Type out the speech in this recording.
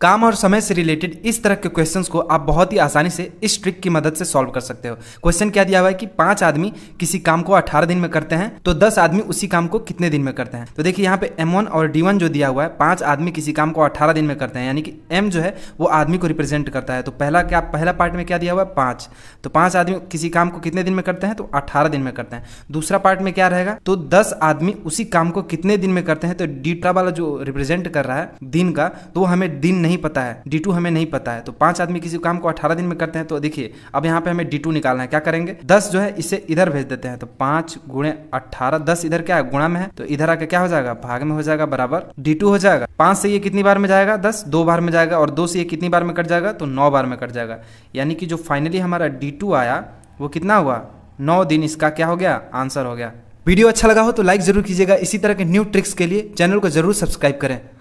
काम और समय से रिलेटेड इस तरह के क्वेश्चंस को आप बहुत ही आसानी से इस ट्रिक की मदद से सॉल्व कर सकते हो क्वेश्चन क्या दिया हुआ है कि पांच आदमी किसी काम को 18 दिन में करते हैं तो 10 आदमी उसी काम को कितने दिन में करते हैं तो देखिए यहाँ पे M1 और D1 जो दिया हुआ है पांच आदमी किसी काम को अठारह दिन में करते हैं यानी कि एम जो है वो आदमी को रिप्रेजेंट करता है तो पहला क्या पहला पार्ट में क्या दिया हुआ है पांच तो पांच आदमी किसी काम को कितने दिन में करते हैं तो अठारह दिन में करते हैं दूसरा पार्ट में क्या रहेगा तो दस आदमी उसी काम को कितने दिन में करते हैं तो डीटा वाला जो रिप्रेजेंट कर रहा है दिन का तो हमें दिन नहीं नहीं पता है डी टू हमें नहीं पता है तो पांच आदमी किसी काम को अठारह दिन में करते हैं तो देखिए अब यहाँ पे हमें डी टू निकालना है क्या करेंगे दस जो है इसे इधर भेज देते हैं तो पांच गुणे अठारह दस इधर क्या है गुणा में है तो इधर आके क्या हो जाएगा भाग में हो जाएगा बराबर डी हो जाएगा पांच से ये कितनी बार में जाएगा दस दो बार में जाएगा और दो से ये कितनी बार में कट जाएगा तो नौ बार में कट जाएगा यानी कि जो फाइनली हमारा डी आया वो कितना हुआ नौ दिन इसका क्या हो गया आंसर हो गया वीडियो अच्छा लगा हो तो लाइक जरूर कीजिएगा इसी तरह के न्यू ट्रिक्स के लिए चैनल को जरूर सब्सक्राइब करें